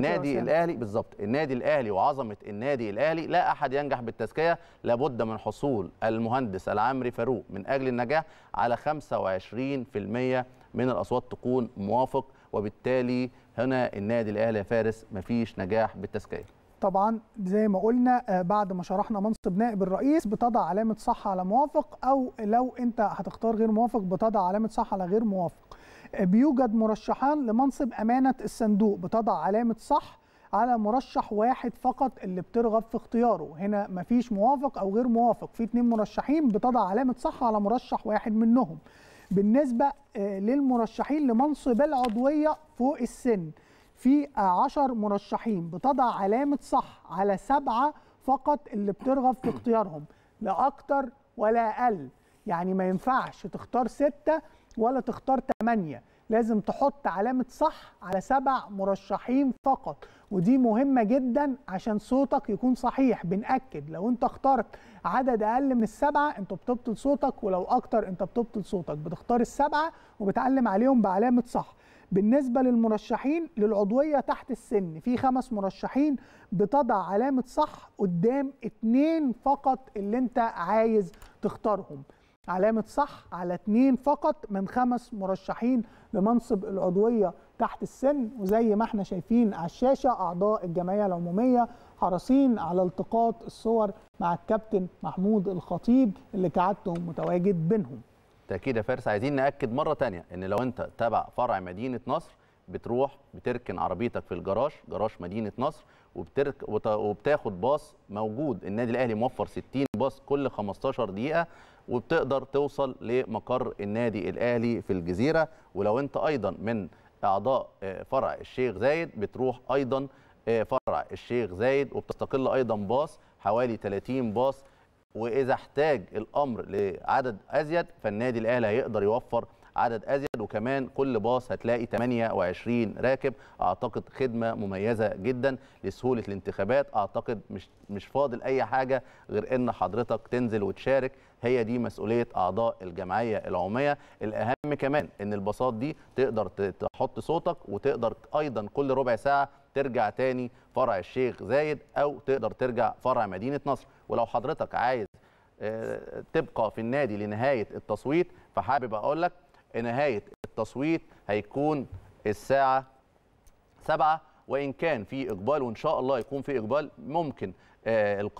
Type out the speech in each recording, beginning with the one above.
نادي الاهلي بالظبط النادي الاهلي وعظمه النادي الاهلي لا احد ينجح بالتزكيه لابد من حصول المهندس العمري فاروق من اجل النجاح على 25% من الاصوات تكون موافق وبالتالي هنا النادي الاهلي يا فارس مفيش نجاح بالتزكيه طبعا زي ما قلنا آه، بعد ما شرحنا منصب نائب الرئيس بتضع علامه صح على موافق او لو انت هتختار غير موافق بتضع علامه صح على غير موافق بيوجد مرشحان لمنصب امانه الصندوق بتضع علامه صح على مرشح واحد فقط اللي بترغب في اختياره هنا مفيش موافق او غير موافق في اتنين مرشحين بتضع علامه صح على مرشح واحد منهم بالنسبه آه، للمرشحين لمنصب العضويه فوق السن في 10 مرشحين بتضع علامه صح على سبعه فقط اللي بترغب في اختيارهم لا اكتر ولا اقل يعني ما ينفعش تختار سته ولا تختار 8 لازم تحط علامة صح على سبع مرشحين فقط ودي مهمة جدا عشان صوتك يكون صحيح بنأكد لو انت اخترت عدد أقل من السبعة انت بتبطل صوتك ولو أكتر انت بتبطل صوتك بتختار السبعة وبتعلم عليهم بعلامة صح بالنسبة للمرشحين للعضوية تحت السن في خمس مرشحين بتضع علامة صح قدام اتنين فقط اللي انت عايز تختارهم علامة صح على اتنين فقط من خمس مرشحين لمنصب العضوية تحت السن وزي ما احنا شايفين على الشاشة أعضاء الجمعية العمومية حرصين على التقاط الصور مع الكابتن محمود الخطيب اللي كعادته متواجد بينهم تأكيد يا فارس عايزين نأكد مرة تانية إن لو أنت تبع فرع مدينة نصر بتروح بتركن عربيتك في الجراج جراج مدينه نصر وبترك وبتاخد باص موجود النادي الاهلي موفر 60 باص كل 15 دقيقه وبتقدر توصل لمقر النادي الاهلي في الجزيره ولو انت ايضا من اعضاء آه، فرع الشيخ زايد بتروح ايضا آه، فرع الشيخ زايد وبتستقل ايضا باص حوالي 30 باص واذا احتاج الامر لعدد ازيد فالنادي الاهلي هيقدر يوفر عدد ازيد وكمان كل باص هتلاقي 28 راكب اعتقد خدمه مميزه جدا لسهوله الانتخابات اعتقد مش مش فاضل اي حاجه غير ان حضرتك تنزل وتشارك هي دي مسؤوليه اعضاء الجمعيه العموميه الاهم كمان ان الباصات دي تقدر تحط صوتك وتقدر ايضا كل ربع ساعه ترجع تاني فرع الشيخ زايد او تقدر ترجع فرع مدينه نصر ولو حضرتك عايز آه، تبقى في النادي لنهايه التصويت فحابب اقول لك نهايه التصويت هيكون الساعه 7 وان كان في اقبال وان شاء الله يكون في اقبال ممكن آه،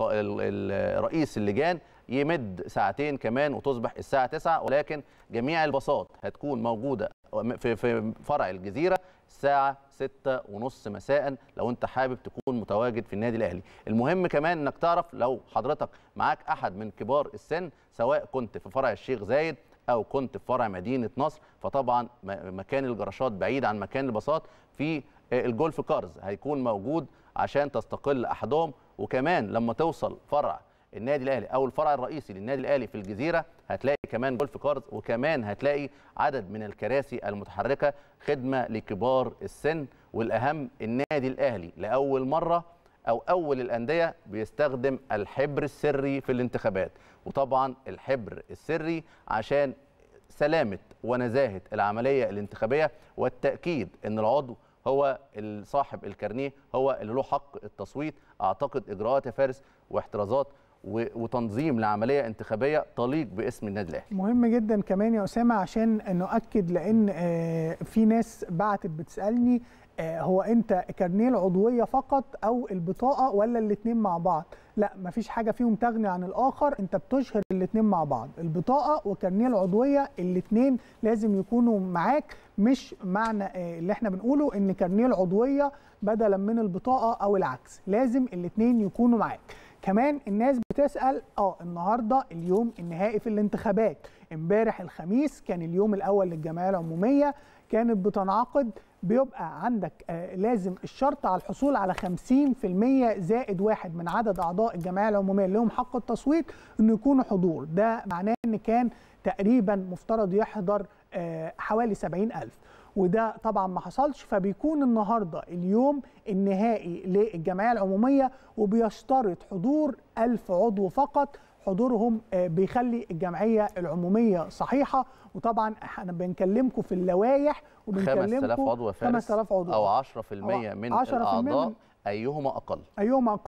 رئيس اللجان يمد ساعتين كمان وتصبح الساعه 9 ولكن جميع الباصات هتكون موجوده في فرع الجزيره الساعه 6 ونص مساء لو انت حابب تكون متواجد في النادي الاهلي المهم كمان انك تعرف لو حضرتك معاك احد من كبار السن سواء كنت في فرع الشيخ زايد او كنت في فرع مدينه نصر فطبعا مكان الجراشات بعيد عن مكان الباصات في آه، الجولف كارز هيكون موجود عشان تستقل احدهم وكمان لما توصل فرع النادي الاهلي او الفرع الرئيسي للنادي الاهلي في الجزيره هتلاقي كمان جولف كارز وكمان هتلاقي عدد من الكراسي المتحركه خدمه لكبار السن والاهم النادي الاهلي لاول مره او اول الانديه بيستخدم الحبر السري في الانتخابات وطبعا الحبر السري عشان سلامه ونزاهه العمليه الانتخابيه والتاكيد ان العضو هو صاحب الكارنيه هو اللي له حق التصويت اعتقد اجراءات يا فارس واحترازات وتنظيم لعمليه انتخابيه تليق باسم النادي الاهلي. مهم جدا كمان يا اسامه عشان نؤكد لان آه، في ناس بعتت بتسالني آه، هو انت كارنيه العضويه فقط او البطاقه ولا الاثنين مع بعض؟ لا مفيش حاجه فيهم تغني عن الاخر انت بتشهر الاثنين مع بعض البطاقه وكارنيه العضويه الاثنين لازم يكونوا معاك مش معنى آه، اللي احنا بنقوله ان كارنيه العضويه بدلا من البطاقه او العكس لازم الاثنين يكونوا معاك كمان الناس بتسال اه النهارده اليوم النهائي في الانتخابات امبارح الخميس كان اليوم الاول للجمعيه العموميه كانت بتنعقد بيبقى عندك آه، لازم الشرط على الحصول على 50% زائد واحد من عدد اعضاء الجمعيه العموميه اللي لهم حق التصويت انه يكونوا حضور ده معناه ان كان تقريبا مفترض يحضر آه، حوالي 70000 وده طبعا ما حصلش فبيكون النهارده اليوم النهائي للجمعيه العموميه وبيشترط حضور 1000 عضو فقط حضورهم آه، بيخلي الجمعيه العموميه صحيحه وطبعا احنا بنكلمكم في اللوائح وبنكلمكم 5000 عضو فارس 5000 عضو او 10% من الاعضاء ايهما اقل ايهما أقل.